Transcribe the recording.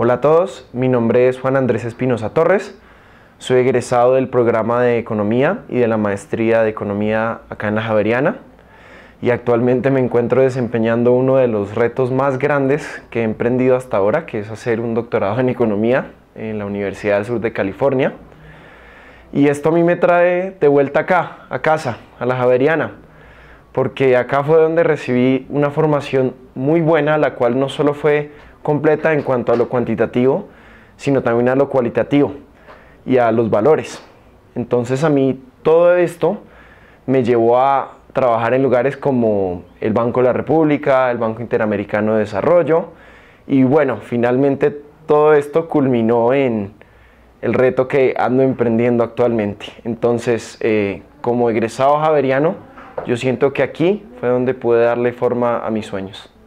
Hola a todos, mi nombre es Juan Andrés Espinosa Torres, soy egresado del programa de Economía y de la maestría de Economía acá en la Javeriana y actualmente me encuentro desempeñando uno de los retos más grandes que he emprendido hasta ahora, que es hacer un doctorado en Economía en la Universidad del Sur de California. Y esto a mí me trae de vuelta acá, a casa, a la Javeriana, porque acá fue donde recibí una formación muy buena, la cual no solo fue completa en cuanto a lo cuantitativo, sino también a lo cualitativo y a los valores. Entonces a mí todo esto me llevó a trabajar en lugares como el Banco de la República, el Banco Interamericano de Desarrollo y bueno, finalmente todo esto culminó en el reto que ando emprendiendo actualmente. Entonces, eh, como egresado javeriano, yo siento que aquí fue donde pude darle forma a mis sueños.